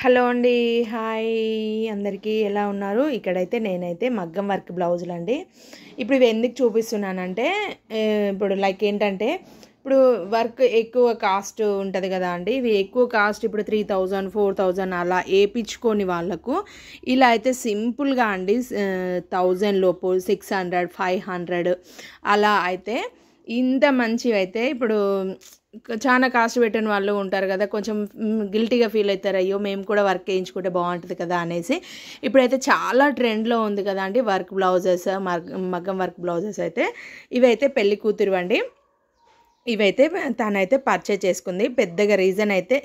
hello అండి hi అందరికీ ఎలా ఉన్నారు ఇక్కడైతే నేనైతే మగ్గం వర్క్ బ్లౌజులు అండి ఇప్పుడు ఇవి ఎందుకు చూపిస్తున్నానంటే ఇప్పుడు లైక్ ఏంటంటే ఇప్పుడు వర్క్ ఎక్కువ కాస్ట్ ఉంటుంది కదా అండి ఇవి ఎక్కువ కాస్ట్ ఇప్పుడు త్రీ థౌజండ్ ఫోర్ థౌజండ్ అలా వేయించుకొని వాళ్ళకు ఇలా అయితే సింపుల్గా అండి థౌజండ్ లోపు సిక్స్ హండ్రెడ్ ఫైవ్ హండ్రెడ్ అలా అయితే ఇంత మంచివి అయితే ఇప్పుడు చాలా కాస్ట్ పెట్టిన వాళ్ళు ఉంటారు కదా కొంచెం గిల్టీగా ఫీల్ అవుతారు అయ్యో మేము కూడా వర్క్ వేయించుకుంటే బాగుంటుంది కదా అనేసి ఇప్పుడైతే చాలా ట్రెండ్లో ఉంది కదా అండి వర్క్ బ్లౌజెస్ మగ్గం వర్క్ బ్లౌజెస్ అయితే ఇవైతే పెళ్లి కూతురు అండి ఇవైతే తనైతే పర్చేజ్ చేసుకుంది పెద్దగా రీజన్ అయితే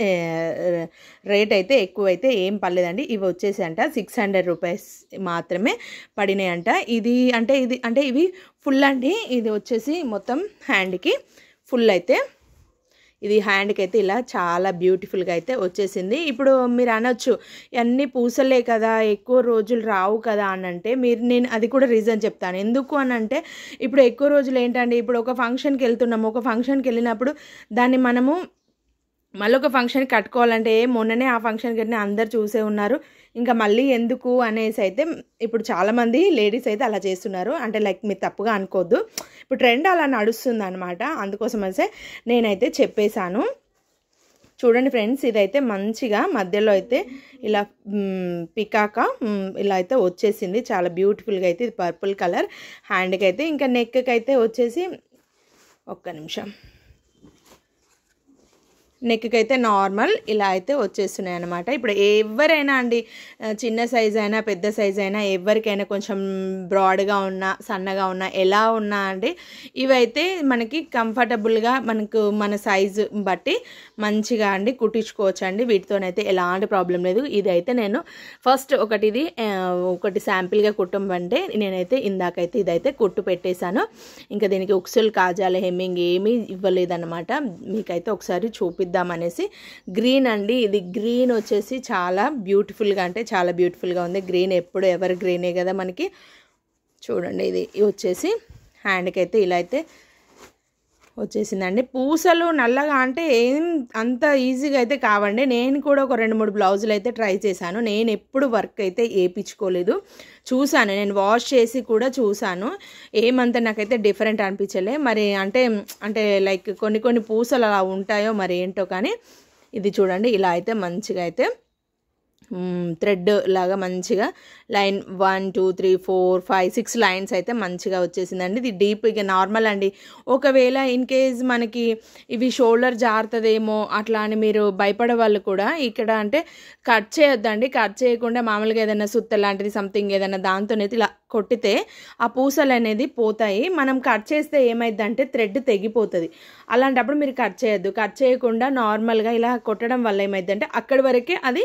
రేట్ అయితే ఎక్కువైతే ఏం పర్లేదండి ఇవి వచ్చేసి అంట సిక్స్ హండ్రెడ్ రూపీస్ మాత్రమే పడినాయంట ఇది అంటే ఇది అంటే ఇవి ఫుల్ అండి ఇది వచ్చేసి మొత్తం హ్యాండ్కి ఫుల్ అయితే ఇది హ్యాండ్కి అయితే ఇలా చాలా బ్యూటిఫుల్గా అయితే వచ్చేసింది ఇప్పుడు మీరు అనొచ్చు అన్నీ పూసలే కదా ఎక్కువ రోజులు రావు కదా అని అంటే మీరు నేను అది కూడా రీజన్ చెప్తాను ఎందుకు అని అంటే ఇప్పుడు ఎక్కువ రోజులు ఏంటంటే ఇప్పుడు ఒక ఫంక్షన్కి వెళ్తున్నాము ఒక ఫంక్షన్కి వెళ్ళినప్పుడు దాన్ని మనము మళ్ళీ ఒక ఫంక్షన్కి కట్టుకోవాలంటే మొన్ననే ఆ ఫంక్షన్కి వెళ్ళిన అందరు చూసే ఉన్నారు ఇంకా మళ్ళీ ఎందుకు అనేసి అయితే ఇప్పుడు చాలామంది లేడీస్ అయితే అలా చేస్తున్నారు అంటే లైక్ మీరు తప్పుగా అనుకోవద్దు ఇప్పుడు ట్రెండ్ అలా నడుస్తుంది అనమాట అందుకోసం అయితే నేనైతే చెప్పేశాను చూడండి ఫ్రెండ్స్ ఇదైతే మంచిగా మధ్యలో అయితే ఇలా పికాక ఇలా అయితే వచ్చేసింది చాలా బ్యూటిఫుల్గా అయితే ఇది పర్పుల్ కలర్ హ్యాండ్కి అయితే ఇంకా నెక్కి అయితే వచ్చేసి ఒక్క నిమిషం నెక్కి అయితే నార్మల్ ఇలా అయితే వచ్చేస్తున్నాయి అనమాట ఇప్పుడు ఎవరైనా అండి చిన్న సైజ్ అయినా పెద్ద సైజ్ అయినా ఎవరికైనా కొంచెం బ్రాడ్గా ఉన్నా సన్నగా ఉన్నా ఎలా ఉన్నా అండి ఇవైతే మనకి కంఫర్టబుల్గా మనకు మన సైజు బట్టి మంచిగా అండి కుట్టించుకోవచ్చు అండి వీటితోనైతే ఎలాంటి ప్రాబ్లం లేదు ఇదైతే నేను ఫస్ట్ ఒకటి ఇది ఒకటి శాంపిల్గా కుటుంబం అంటే నేనైతే ఇందాకైతే ఇదైతే కుట్టు పెట్టేశాను ఇంకా దీనికి ఉక్సులు కాజాలు హెమ్మింగ్ ఏమీ ఇవ్వలేదన్నమాట మీకైతే ఒకసారి చూపి చూపిద్దామనేసి గ్రీన్ అండి ఇది గ్రీన్ వచ్చేసి చాలా బ్యూటిఫుల్గా అంటే చాలా బ్యూటిఫుల్గా ఉంది గ్రీన్ ఎప్పుడు ఎవరు గ్రీనే కదా మనకి చూడండి ఇది వచ్చేసి హ్యాండ్కి అయితే ఇలా అయితే వచ్చేసిందండి పూసలు నల్లగా అంటే ఏం అంత ఈజీగా అయితే కావండి నేను కూడా ఒక రెండు మూడు బ్లౌజులు అయితే ట్రై చేశాను నేను ఎప్పుడు వర్క్ అయితే వేయించుకోలేదు చూశాను నేను వాష్ చేసి కూడా చూశాను ఏమంత నాకైతే డిఫరెంట్ అనిపించలే మరి అంటే అంటే లైక్ కొన్ని కొన్ని పూసలు అలా ఉంటాయో మరి ఏంటో కానీ ఇది చూడండి ఇలా అయితే మంచిగా అయితే థ్రెడ్ లాగా మంచిగా line one two three four five six lines అయితే మంచిగా వచ్చేసిందండి ఇది డీప్ ఇక నార్మల్ అండి ఒకవేళ ఇన్ కేస్ మనకి ఇవి షోల్డర్ జారుతుందేమో అట్లా అని మీరు భయపడే వాళ్ళు కూడా ఇక్కడ అంటే కట్ చేయొద్దండి కట్ చేయకుండా మామూలుగా ఏదైనా సుత్త లాంటిది సంథింగ్ ఏదైనా దాంతోనైతే ఇలా కొట్టితే ఆ పూసలు అనేది పోతాయి మనం కట్ చేస్తే ఏమైందంటే థ్రెడ్ తెగిపోతుంది అలాంటప్పుడు మీరు కట్ చేయొద్దు కట్ చేయకుండా నార్మల్గా ఇలా కొట్టడం వల్ల ఏమైందంటే అక్కడి వరకే అది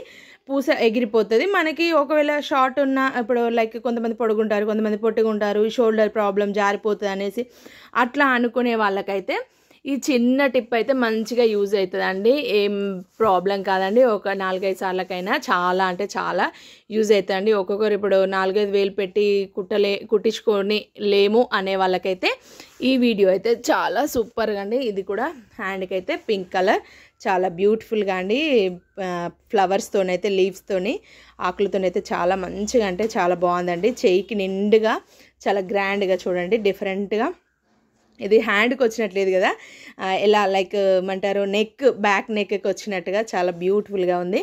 పూస ఎగిరిపోతుంది మనకి ఒకవేళ షార్ట్ ఉన్న ఇప్పుడు లైక్ కొంతమంది పొడుగుంటారు కొంతమంది పొట్టుకుంటారు షోల్డర్ ప్రాబ్లం జారిపోతుంది అనేసి అట్లా అనుకునే వాళ్ళకైతే ఈ చిన్న టిప్ అయితే మంచిగా యూజ్ అవుతుందండి ఏం ప్రాబ్లం కాదండి ఒక నాలుగైదు సార్లకైనా చాలా అంటే చాలా యూజ్ అవుతుందండి ఒక్కొక్కరు ఇప్పుడు నాలుగైదు వేలు పెట్టి కుట్టలే కుట్టించుకొని లేము అనే వాళ్ళకైతే ఈ వీడియో అయితే చాలా సూపర్గా అండి ఇది కూడా హ్యాండ్కి అయితే పింక్ కలర్ చాలా బ్యూటిఫుల్గా అండి ఫ్లవర్స్తోనైతే లీవ్స్తోని ఆకులతోనైతే చాలా మంచిగా అంటే చాలా బాగుందండి చేయికి నిండుగా చాలా గ్రాండ్గా చూడండి డిఫరెంట్గా ఇది హ్యాండ్కి వచ్చినట్లేదు కదా ఇలా లైక్ ఏమంటారు నెక్ బ్యాక్ నెక్కి వచ్చినట్టుగా చాలా బ్యూటిఫుల్గా ఉంది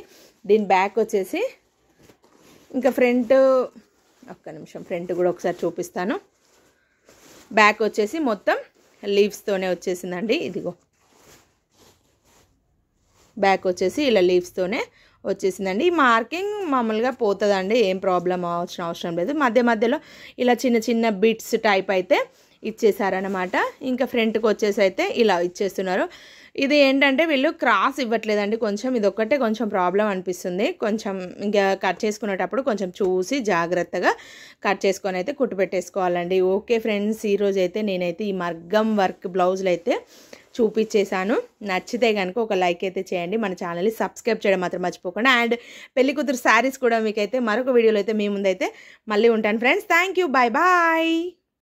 దీని బ్యాక్ వచ్చేసి ఇంకా ఫ్రంట్ ఒక్క నిమిషం ఫ్రంట్ కూడా ఒకసారి చూపిస్తాను బ్యాక్ వచ్చేసి మొత్తం లీవ్స్తోనే వచ్చేసిందండి ఇదిగో బ్యాక్ వచ్చేసి ఇలా లీవ్స్తోనే వచ్చేసిందండి ఈ మార్కింగ్ మామూలుగా పోతుందండి ఏం ప్రాబ్లం అవసరం అవసరం లేదు మధ్య మధ్యలో ఇలా చిన్న చిన్న బిట్స్ టైప్ అయితే ఇచ్చేసారనమాట ఇంకా ఫ్రంట్కి వచ్చేసి అయితే ఇలా ఇచ్చేస్తున్నారు ఇది ఏంటంటే వీళ్ళు క్రాస్ ఇవ్వట్లేదండి కొంచెం ఇదొక్కటే కొంచెం ప్రాబ్లం అనిపిస్తుంది కొంచెం ఇంకా కట్ చేసుకునేటప్పుడు కొంచెం చూసి జాగ్రత్తగా కట్ చేసుకొని అయితే కుట్టు పెట్టేసుకోవాలండి ఓకే ఫ్రెండ్స్ ఈరోజు అయితే నేనైతే ఈ మర్గం వర్క్ బ్లౌజులు అయితే చూపించేశాను నచ్చితే కనుక ఒక లైక్ అయితే చేయండి మన ఛానల్ని సబ్స్క్రైబ్ చేయడం మాత్రం మర్చిపోకుండా అండ్ పెళ్లి కూతురు శారీస్ కూడా మీకైతే మరొక వీడియోలో అయితే మీ ముందైతే మళ్ళీ ఉంటాను ఫ్రెండ్స్ థ్యాంక్ యూ బాయ్